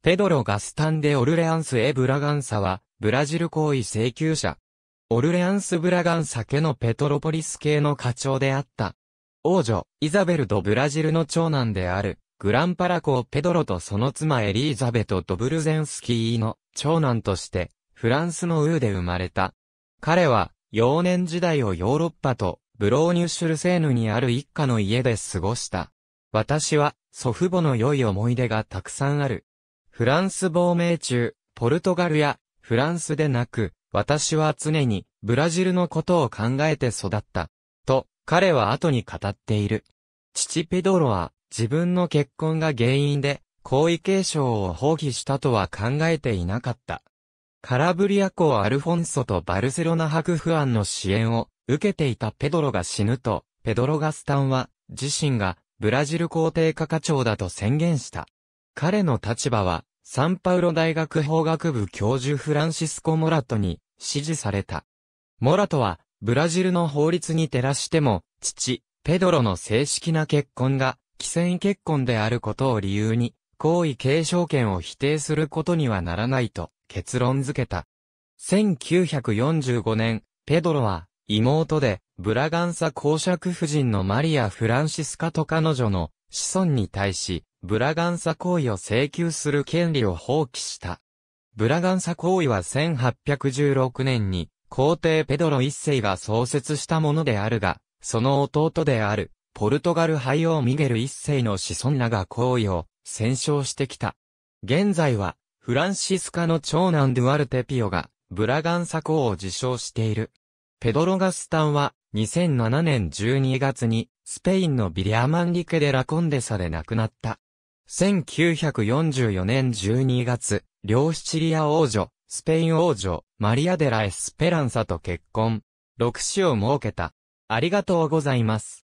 ペドロ・ガスタンでオルレアンス・エ・ブラガンサは、ブラジル行為請求者。オルレアンス・ブラガンサ家のペトロポリス系の課長であった。王女、イザベルとブラジルの長男である、グランパラコ。ペドロとその妻エリーザベト・ドブルゼンスキーの長男として、フランスのウーで生まれた。彼は、幼年時代をヨーロッパと、ブローニュシュルセーヌにある一家の家で過ごした。私は、祖父母の良い思い出がたくさんある。フランス亡命中、ポルトガルやフランスでなく、私は常にブラジルのことを考えて育った。と、彼は後に語っている。父ペドロは自分の結婚が原因で、皇位継承を放棄したとは考えていなかった。カラブリア公アルフォンソとバルセロナ伯父案の支援を受けていたペドロが死ぬと、ペドロガスタンは自身がブラジル皇帝課課長だと宣言した。彼の立場はサンパウロ大学法学部教授フランシスコ・モラトに支持された。モラトは、ブラジルの法律に照らしても、父、ペドロの正式な結婚が、既成結婚であることを理由に、皇位継承権を否定することにはならないと結論付けた。1945年、ペドロは妹でブラガンサ公爵夫人のマリア・フランシスカと彼女の子孫に対しブラガンサ行為を請求する権利を放棄した。ブラガンサ行為は1816年に皇帝ペドロ一世が創設したものであるが、その弟である、ポルトガルオ王ミゲル一世の子孫らが行為を戦勝してきた。現在は、フランシスカの長男ドゥアルテピオが、ブラガンサ公を自称している。ペドロ・ガスタンは、2007年12月に、スペインのビリアマンリケ・デ・ラ・コンデサで亡くなった。1944年12月、両シチリア王女、スペイン王女、マリアデラ・エスペランサと結婚。6子を設けた。ありがとうございます。